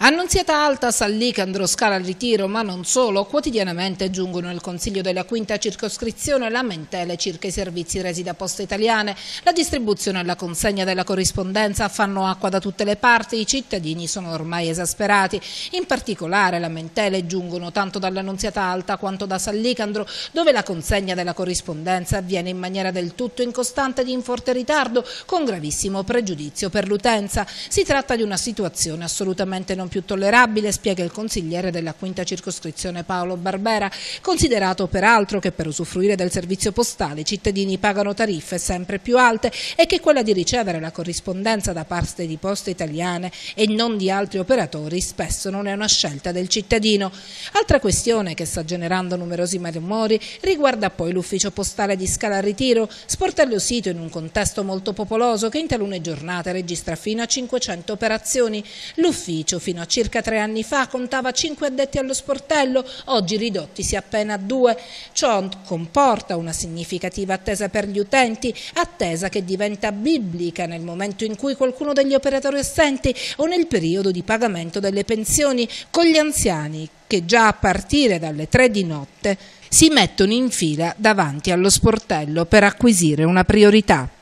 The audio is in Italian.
Annunziata alta, Sallì che andrò scala al ritiro, ma non solo, quotidianamente giungono nel Consiglio della quinta circoscrizione lamentele circa i servizi resi da poste italiane. La distribuzione e la consegna della corrispondenza fanno acqua da tutte le parti, i cittadini sono ormai esasperati. In particolare lamentele giungono tanto dall'Annunziata alta quanto da Sallicandro, dove la consegna della corrispondenza avviene in maniera del tutto incostante ed in forte ritardo, con gravissimo pregiudizio per l'utenza. Si tratta di una situazione assolutamente non più tollerabile, spiega il consigliere della quinta circoscrizione Paolo Barbera, considerato peraltro che per usufruire del servizio postale i cittadini pagano tariffe sempre più alte e che quella di ricevere la corrispondenza da parte di poste italiane e non di altri operatori spesso non è una scelta del cittadino. Altra questione che sta generando numerosi malumori riguarda poi l'ufficio postale di Scala Ritiro, sportello sito in un contesto molto popoloso che in talune giornate registra fino a 500 operazioni. L'ufficio fino fino a circa tre anni fa contava cinque addetti allo sportello, oggi ridottisi appena a due. Ciò comporta una significativa attesa per gli utenti, attesa che diventa biblica nel momento in cui qualcuno degli operatori assenti o nel periodo di pagamento delle pensioni con gli anziani che già a partire dalle tre di notte si mettono in fila davanti allo sportello per acquisire una priorità.